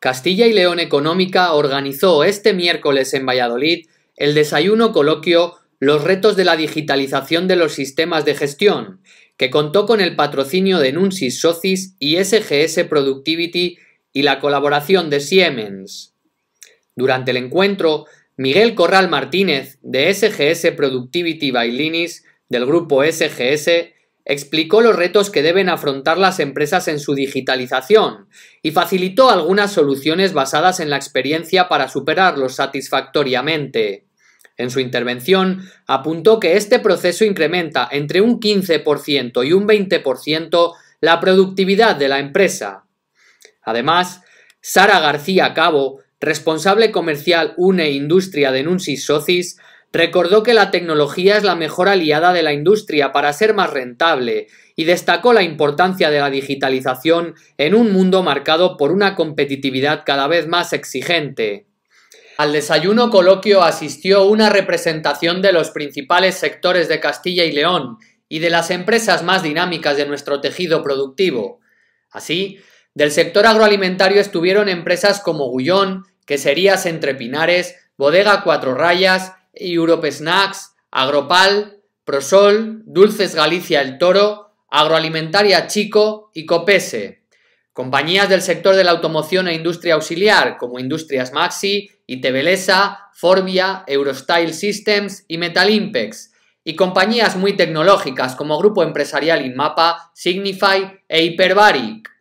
Castilla y León Económica organizó este miércoles en Valladolid el desayuno coloquio Los retos de la digitalización de los sistemas de gestión, que contó con el patrocinio de Nunsis Socis y SGS Productivity y la colaboración de Siemens. Durante el encuentro, Miguel Corral Martínez, de SGS Productivity Bailinis, del grupo SGS, explicó los retos que deben afrontar las empresas en su digitalización y facilitó algunas soluciones basadas en la experiencia para superarlos satisfactoriamente. En su intervención, apuntó que este proceso incrementa entre un 15% y un 20% la productividad de la empresa. Además, Sara García Cabo, responsable comercial UNE Industria de Nunsis Socis, Recordó que la tecnología es la mejor aliada de la industria para ser más rentable y destacó la importancia de la digitalización en un mundo marcado por una competitividad cada vez más exigente. Al desayuno coloquio asistió una representación de los principales sectores de Castilla y León y de las empresas más dinámicas de nuestro tejido productivo. Así, del sector agroalimentario estuvieron empresas como Gullón, Queserías Entre Pinares, Bodega Cuatro Rayas, Europe Snacks, Agropal, Prosol, Dulces Galicia El Toro, Agroalimentaria Chico y Copese. Compañías del sector de la automoción e industria auxiliar como Industrias Maxi, Itebelesa, Forbia, Eurostyle Systems y Metalimpex. Y compañías muy tecnológicas como Grupo Empresarial Inmapa, Signify e Hyperbaric.